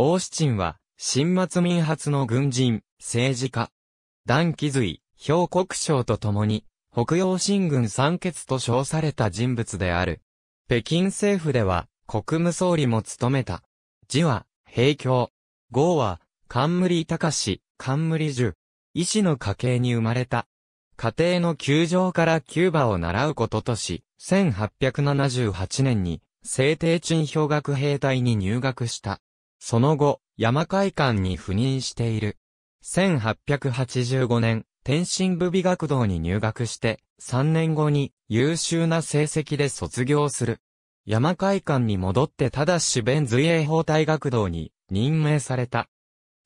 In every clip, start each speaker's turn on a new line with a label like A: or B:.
A: オーシチンは、新末民発の軍人、政治家、段気髄、兵国省と共に、北洋新軍三欠と称された人物である。北京政府では、国務総理も務めた。字は、平京。号は、冠隆、冠樹。医師の家系に生まれた。家庭の球場からキューバを習うこととし、1878年に、制帝鎮氷学兵隊に入学した。その後、山海館に赴任している。1885年、天津部美学堂に入学して、3年後に優秀な成績で卒業する。山海館に戻ってただし弁随英法大学堂に任命された。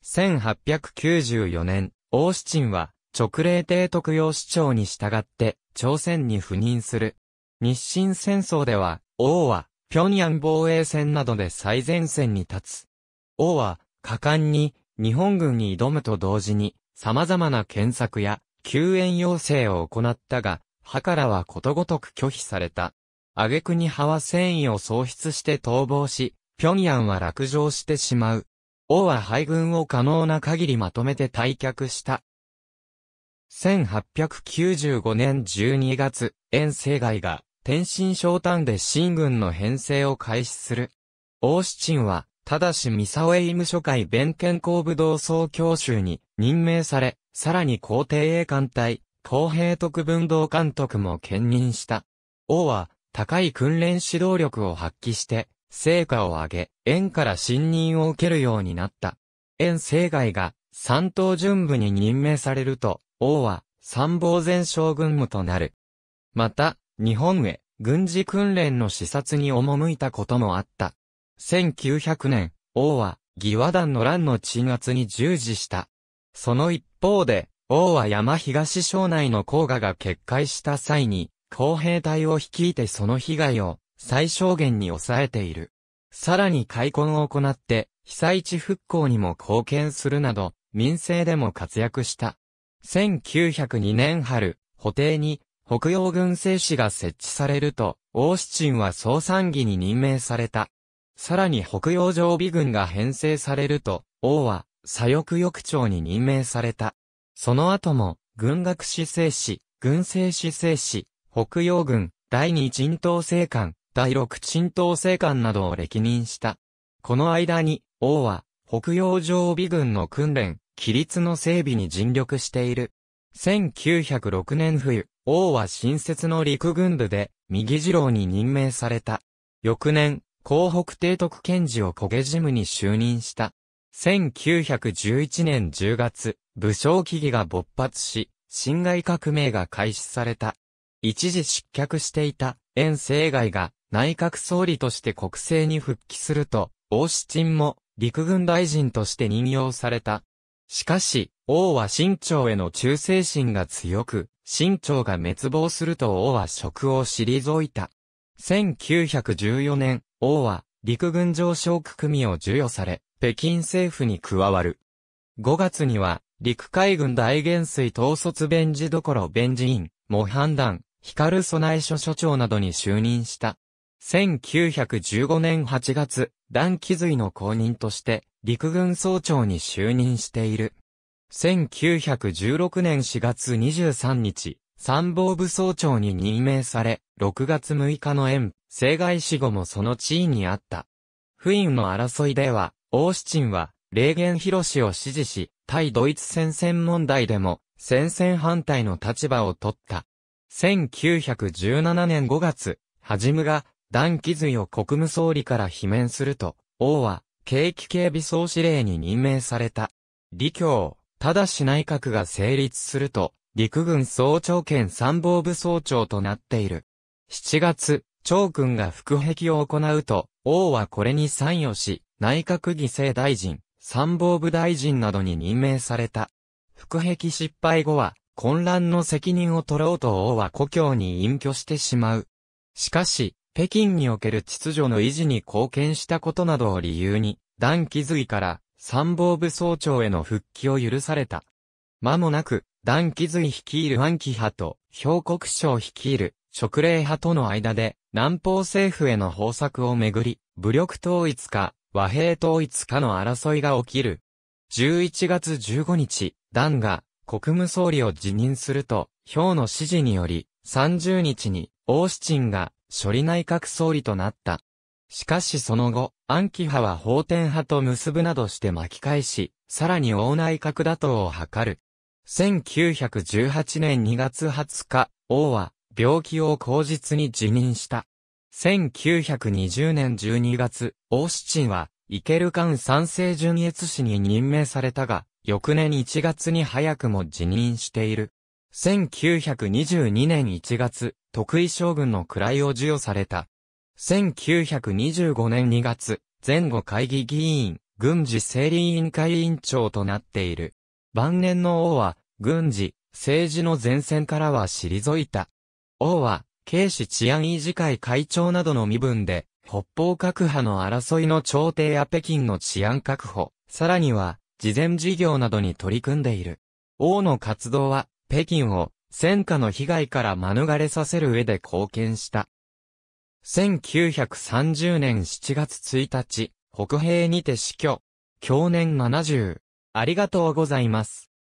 A: 1894年、王七鎮は直令帝特用市長に従って朝鮮に赴任する。日清戦争では、王は平壌防衛戦などで最前線に立つ。王は、果敢に、日本軍に挑むと同時に、様々な検索や、救援要請を行ったが、派からはことごとく拒否された。挙句に派は戦意を喪失して逃亡し、平壌は落城してしまう。王は敗軍を可能な限りまとめて退却した。1895年12月、遠征外が天津商丹で新軍の編成を開始する。王七鎮はただしミサオエイム諸会弁健康武道総教習に任命され、さらに皇帝栄艦隊、公平特分道監督も兼任した。王は、高い訓練指導力を発揮して、成果を上げ、縁から信任を受けるようになった。縁生外が、三等巡部に任命されると、王は、参謀前将軍務となる。また、日本へ、軍事訓練の視察に赴いたこともあった。1900年、王は、義和団の乱の鎮圧に従事した。その一方で、王は山東省内の黄河が決壊した際に、公兵隊を率いてその被害を最小限に抑えている。さらに開墾を行って、被災地復興にも貢献するなど、民政でも活躍した。1902年春、補定に北洋軍政使が設置されると、王七鎮は総参議に任命された。さらに北洋常備軍が編成されると、王は左翼翼長に任命された。その後も、軍学士政士、軍政士政士、北洋軍、第二鎮頭政官、第六鎮頭政官などを歴任した。この間に、王は、北洋常備軍の訓練、規律の整備に尽力している。1906年冬、王は新設の陸軍部で、右次郎に任命された。翌年、広北提督検事を焦げ事務に就任した。1911年10月、武将危機が勃発し、侵害革命が開始された。一時失脚していた、遠征外が内閣総理として国政に復帰すると、王七鎮も陸軍大臣として任用された。しかし、王は新朝への忠誠心が強く、新朝が滅亡すると王は職を退いた。1914年、王は陸軍上昇区組を授与され、北京政府に加わる。5月には、陸海軍大元帥統率弁事所弁事員、模範団、光備え所所長などに就任した。1915年8月、段気髄の公認として、陸軍総長に就任している。1916年4月23日、参謀部総長に任命され、6月6日の縁、生涯死後もその地位にあった。不院の争いでは、王七鎮は、霊言広氏を支持し、対ドイツ戦線問題でも、戦線反対の立場を取った。1917年5月、はじむが、段気髄を国務総理から罷免すると、王は、景気警備総司令に任命された。李強、ただし内閣が成立すると、陸軍総長兼参謀部総長となっている。7月、長君が副壁を行うと、王はこれに参与し、内閣議政大臣、参謀部大臣などに任命された。副壁失敗後は、混乱の責任を取ろうと王は故郷に隠居してしまう。しかし、北京における秩序の維持に貢献したことなどを理由に、段気づいから参謀部総長への復帰を許された。間もなく、ダ気髄率いるアンキ派と、氷国省率いる、職令派との間で、南方政府への方策をめぐり、武力統一か、和平統一かの争いが起きる。11月15日、ダが、国務総理を辞任すると、氷の指示により、30日に、オーシチンが、処理内閣総理となった。しかしその後、暗記派は法典派と結ぶなどして巻き返し、さらに王内閣打倒を図る。1918年2月20日、王は病気を口実に辞任した。1920年12月、王七は、イケルカン三世純越氏に任命されたが、翌年1月に早くも辞任している。1922年1月、徳井将軍の位を授与された。1925年2月、前後会議議員、軍事整理委員会委員長となっている。晩年の王は、軍事、政治の前線からは退いた。王は、警視治安維持会会長などの身分で、北方各派の争いの調停や北京の治安確保、さらには、事前事業などに取り組んでいる。王の活動は、北京を、戦火の被害から免れさせる上で貢献した。1930年7月1日、北平にて死去。去年70。ありがとうございます。